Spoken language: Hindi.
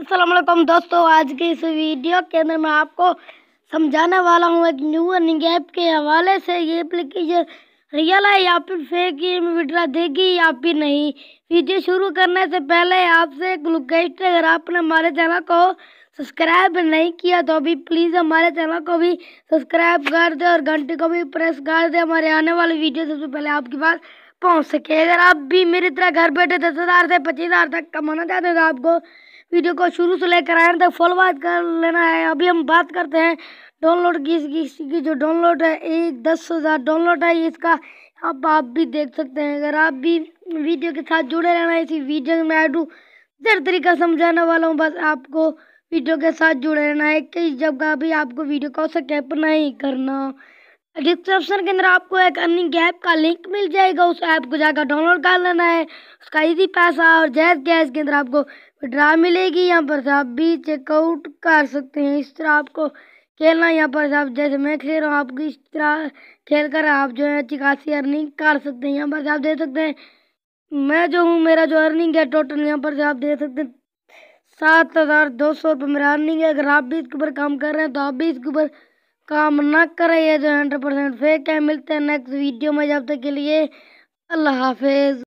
असलम दोस्तों आज के इस वीडियो के अंदर मैं आपको समझाने वाला हूँ एक न्यू अर्निंग ऐप के हवाले से ये एप्लीकेशन रियल है या फिर फेक ये विड्रा देगी या फिर नहीं वीडियो शुरू करने से पहले आपसे एक रिक्वेस्ट है अगर आपने हमारे चैनल को सब्सक्राइब नहीं किया तो अभी प्लीज़ हमारे चैनल को भी सब्सक्राइब कर दे और घंटे को भी प्रेस कर दे हमारे आने वाले वीडियो सबसे पहले आपके पास पहुँच सके अगर आप भी मेरी तरह घर बैठे दस हज़ार से पच्चीस हज़ार तक कमाना चाहते हैं तो आपको वीडियो को शुरू से लेकर आए तक फॉलो बात कर लेना है अभी हम बात करते हैं डाउनलोड की इसकी जो डाउनलोड है एक दस हज़ार डाउनलोड है इसका आप आप भी देख सकते हैं अगर आप भी वीडियो के साथ जुड़े रहना इसी वीडियो में आई टू हर तरीका समझाने वाला हूँ बस आपको वीडियो के साथ जुड़े रहना है कई जगह भी आपको वीडियो से कैप नहीं करना डिस्क्रिप्शन के अंदर आपको एक अर्निंग ऐप का लिंक मिल जाएगा उस ऐप को जाकर डाउनलोड कर लेना है उसका इजी पैसा और जैस गैस के अंदर आपको विड्रा मिलेगी यहाँ पर से आप भी चेकआउट कर सकते हैं इस तरह आपको खेलना यहाँ पर आप जैसे मैं खेल रहा हूँ आपको इस तरह खेल कर आप जो है अच्छी खासी अर्निंग कर सकते हैं यहाँ पर से आप दे सकते हैं मैं जो हूँ मेरा जो अर्निंग है टोटल यहाँ पर से आप दे सकते हैं सात हज़ार दो सौ रुपये मेरा अर्निंग है अगर आप भी इसके ऊपर काम कर रहे हैं तो आप भी इसके ऊपर काम ना करे ये जो हंड्रेड परसेंट फेक है मिलते हैं नेक्स्ट वीडियो में जब तक के लिए अल्लाह हाफिज